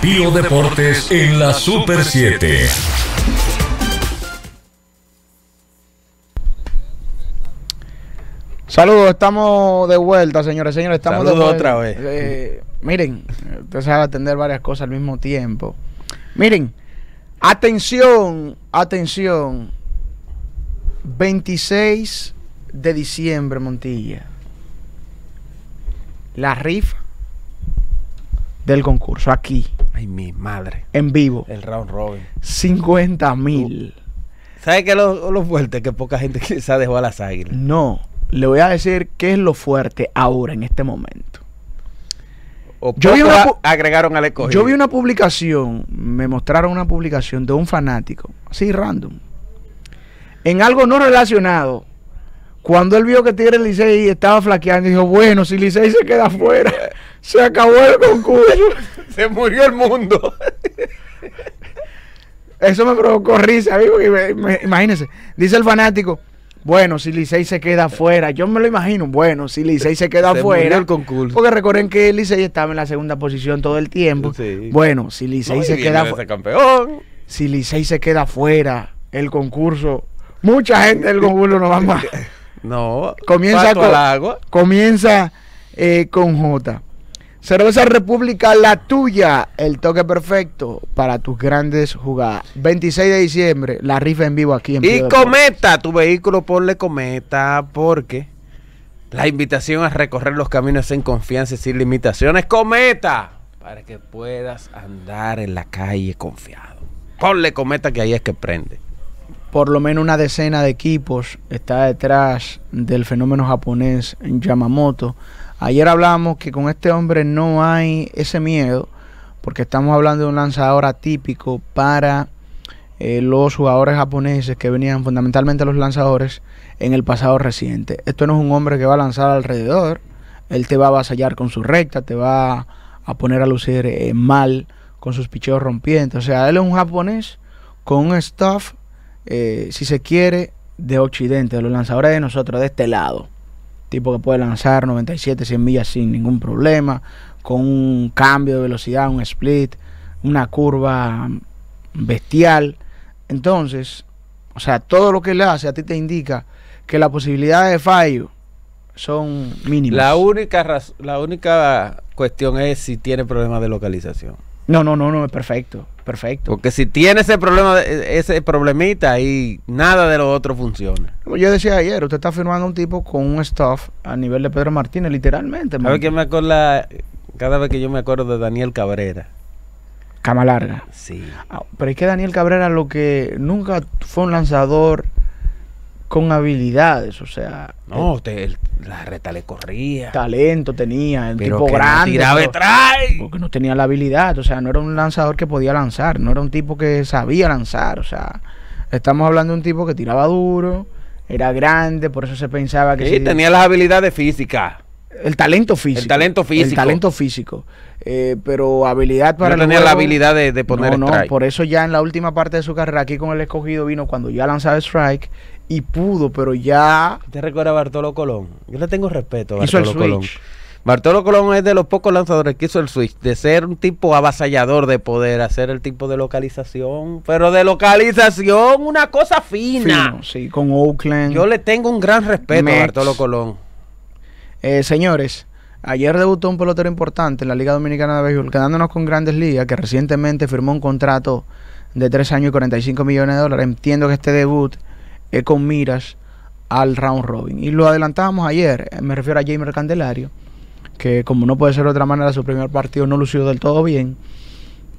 Pío Deportes en la Super 7. Saludos, estamos de vuelta, señores, señores, estamos de vuelta. otra vez. Eh, miren, usted a atender varias cosas al mismo tiempo. Miren, atención, atención. 26 de diciembre, Montilla. La rifa del concurso aquí. Ay, mi madre. En vivo. El round robin. 50 mil. ¿Sabes qué es lo, fuerte? Que poca gente quizá dejó a las águilas. No, le voy a decir qué es lo fuerte ahora, en este momento. yo vi una, agregaron al escogido. Yo vi una publicación, me mostraron una publicación de un fanático, así random, en algo no relacionado. Cuando él vio que Tigre Licey estaba flaqueando, dijo, bueno, si Licey se queda afuera. Se acabó el concurso. Se murió el mundo. Eso me provocó risa, imagínense. Dice el fanático, bueno, si Licey se queda fuera, yo me lo imagino, bueno, si Licey se queda se fuera, el concurso. porque recuerden que Licey estaba en la segunda posición todo el tiempo. Bueno, si Licey se queda fuera, si Licey se queda fuera, el concurso, mucha gente del concurso no va más. no, comienza con, comienza eh, con J. Cerveza República, la tuya, el toque perfecto para tus grandes jugadas. 26 de diciembre, la rifa en vivo aquí en Y Cometa, tu vehículo ponle Cometa porque la invitación a recorrer los caminos en confianza y sin limitaciones. Cometa, para que puedas andar en la calle confiado. Ponle Cometa que ahí es que prende. Por lo menos una decena de equipos está detrás del fenómeno japonés en Yamamoto Ayer hablamos que con este hombre no hay ese miedo, porque estamos hablando de un lanzador atípico para eh, los jugadores japoneses que venían fundamentalmente los lanzadores en el pasado reciente. Esto no es un hombre que va a lanzar alrededor, él te va a avasallar con su recta, te va a poner a lucir eh, mal con sus picheos rompientes. O sea, él es un japonés con un staff, eh, si se quiere, de occidente, de los lanzadores de nosotros, de este lado tipo que puede lanzar 97, 100 millas sin ningún problema, con un cambio de velocidad, un split, una curva bestial. Entonces, o sea, todo lo que le hace a ti te indica que las posibilidades de fallo son mínimas. La única, la única cuestión es si tiene problemas de localización. No, no, no, no, es perfecto, perfecto. Porque si tiene ese problema, e, ese problemita y nada de lo otro funciona. yo decía ayer, usted está firmando un tipo con un staff a nivel de Pedro Martínez, literalmente. ver que me acuerda? Cada vez que yo me acuerdo de Daniel Cabrera. Cama larga. Sí. Ah, pero es que Daniel Cabrera lo que nunca fue un lanzador con habilidades, o sea. No, usted, la reta le corría. Talento tenía, el tipo grande. No Porque no tenía la habilidad, o sea, no era un lanzador que podía lanzar, no era un tipo que sabía lanzar, o sea, estamos hablando de un tipo que tiraba duro, era grande, por eso se pensaba que. Sí, tenía las habilidades físicas. El talento físico. El talento físico. El talento físico. Eh, pero habilidad para no tenía la habilidad de, de poner no, por eso ya en la última parte de su carrera aquí con el escogido vino cuando ya lanzaba strike y pudo, pero ya te recuerda a Bartolo Colón. Yo le tengo respeto a Bartolo Colón. Bartolo Colón es de los pocos lanzadores que hizo el switch, de ser un tipo avasallador de poder, hacer el tipo de localización, pero de localización una cosa fina. Fino, sí, con Oakland. Yo le tengo un gran respeto a Bartolo Colón. Eh, señores, Ayer debutó un pelotero importante en la Liga Dominicana de Béisbol, quedándonos con Grandes Ligas, que recientemente firmó un contrato de 3 años y 45 millones de dólares. Entiendo que este debut es con miras al round robin. Y lo adelantábamos ayer, eh, me refiero a Jamer Candelario, que como no puede ser de otra manera, su primer partido no lució del todo bien.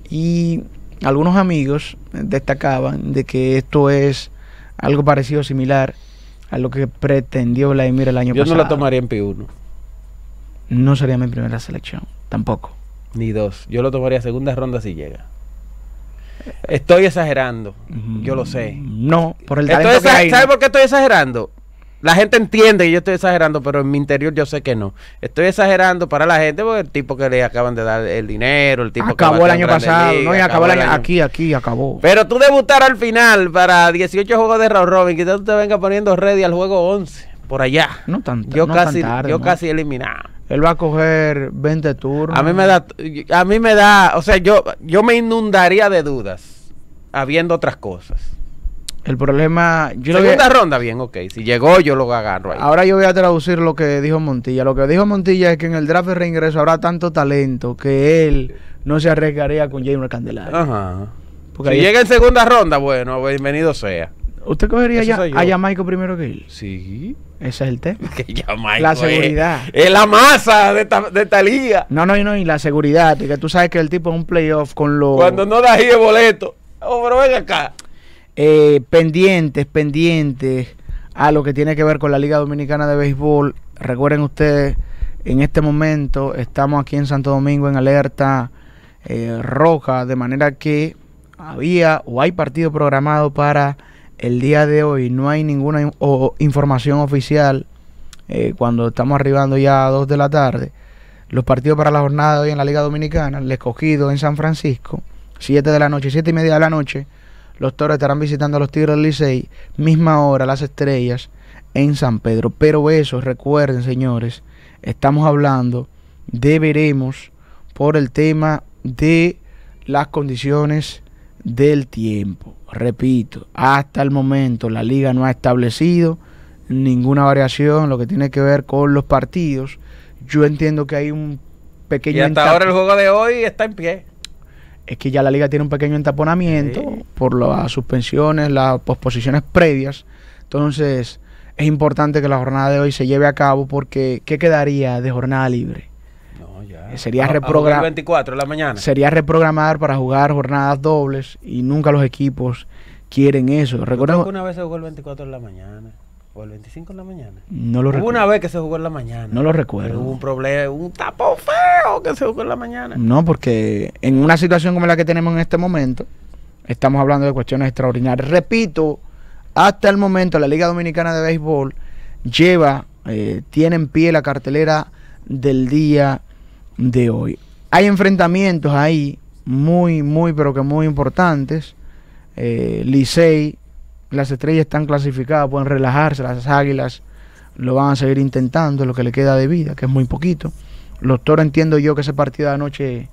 Y algunos amigos destacaban de que esto es algo parecido, similar a lo que pretendió Vladimir el año pasado. Yo no lo tomaría en P1 no sería mi primera selección, tampoco. Ni dos. Yo lo tomaría segunda ronda si llega. Estoy exagerando, mm, yo lo sé. No, por el talento ¿Sabes por qué estoy exagerando? La gente entiende que yo estoy exagerando, pero en mi interior yo sé que no. Estoy exagerando para la gente porque el tipo que le acaban de dar el dinero, el tipo acabó que el año pasado, no, y acabó, el año, aquí, aquí acabó. Pero tú debutar al final para 18 juegos de Raw, robin, quizás tú te venga poniendo ready al juego 11 por allá. No tanto. Yo casi yo casi eliminado. Él va a coger 20 turnos. A mí me da, a mí me da, o sea, yo, yo me inundaría de dudas, habiendo otras cosas. El problema. Yo Segunda ronda, bien, ok. Si llegó, yo lo agarro ahí. Ahora yo voy a traducir lo que dijo Montilla. Lo que dijo Montilla es que en el draft de reingreso habrá tanto talento que él no se arriesgaría con James Candelario. Ajá. si llega en segunda ronda, bueno, bienvenido sea. ¿Usted cogería a Jamaico primero que él? Sí. Ese es el tema. Que la seguridad. Es, la masa de esta, de liga. No, no, no, y la seguridad. Que tú sabes que el tipo es un playoff con los. Cuando no da ahí el boleto. Oh, pero venga acá. Eh, pendientes, pendientes a lo que tiene que ver con la Liga Dominicana de Béisbol. Recuerden ustedes, en este momento estamos aquí en Santo Domingo en alerta eh, roja, de manera que había o hay partido programado para el día de hoy no hay ninguna información oficial eh, cuando estamos arribando ya a 2 de la tarde. Los partidos para la jornada de hoy en la Liga Dominicana, el escogido en San Francisco, 7 de la noche, 7 y media de la noche, los toros estarán visitando a los Tigres del Licey, misma hora, las estrellas en San Pedro. Pero eso, recuerden, señores, estamos hablando de veremos por el tema de las condiciones del tiempo repito, hasta el momento la liga no ha establecido ninguna variación lo que tiene que ver con los partidos. Yo entiendo que hay un pequeño... hasta ahora el juego de hoy está en pie. Es que ya la liga tiene un pequeño entaponamiento por las suspensiones, las posposiciones previas. Entonces es importante que la jornada de hoy se lleve a cabo porque ¿qué quedaría de jornada libre? Sería reprogramar. 24 la mañana. Sería reprogramar para jugar jornadas dobles y nunca los equipos quieren eso. una vez se jugó el 24 de la mañana. O el 25 de la mañana. No lo hubo recuerdo. una vez que se jugó en la mañana. No lo recuerdo. Hubo un problema, un tapo feo que se jugó en la mañana. No, porque en una situación como la que tenemos en este momento, estamos hablando de cuestiones extraordinarias. Repito, hasta el momento la Liga Dominicana de Béisbol lleva, eh, tiene en pie la cartelera del día de hoy. Hay enfrentamientos ahí muy, muy, pero que muy importantes. Eh, Licey, las estrellas están clasificadas, pueden relajarse, las águilas lo van a seguir intentando, lo que le queda de vida, que es muy poquito. Los toros entiendo yo que ese partido de anoche,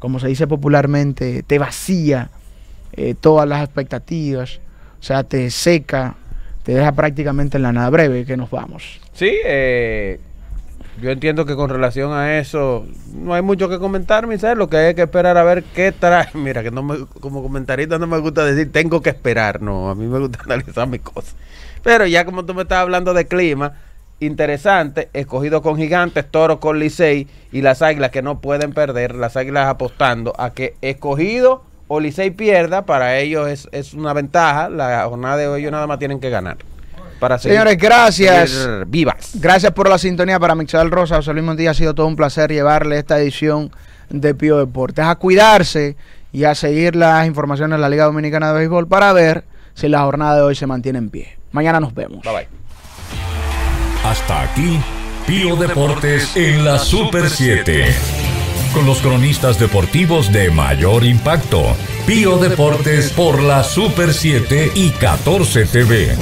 como se dice popularmente, te vacía eh, todas las expectativas, o sea, te seca, te deja prácticamente en la nada breve que nos vamos. Sí, eh, yo entiendo que con relación a eso no hay mucho que comentar, mi ser. Lo que hay que esperar a ver qué trae. Mira, que no me, como comentarista no me gusta decir tengo que esperar. No, a mí me gusta analizar mis cosas. Pero ya como tú me estás hablando de clima, interesante, escogido con gigantes, toro con Licey y las águilas que no pueden perder, las águilas apostando a que escogido o Licey pierda, para ellos es, es una ventaja. La jornada de hoy ellos nada más tienen que ganar. Señores, gracias. vivas. Gracias por la sintonía para Michel Rosa. José Luis día ha sido todo un placer llevarle esta edición de Pío Deportes. A cuidarse y a seguir las informaciones de la Liga Dominicana de Béisbol para ver si la jornada de hoy se mantiene en pie. Mañana nos vemos. Bye bye. Hasta aquí, Pío Deportes en la Super 7. Con los cronistas deportivos de mayor impacto. Pío Deportes por la Super 7 y 14 TV.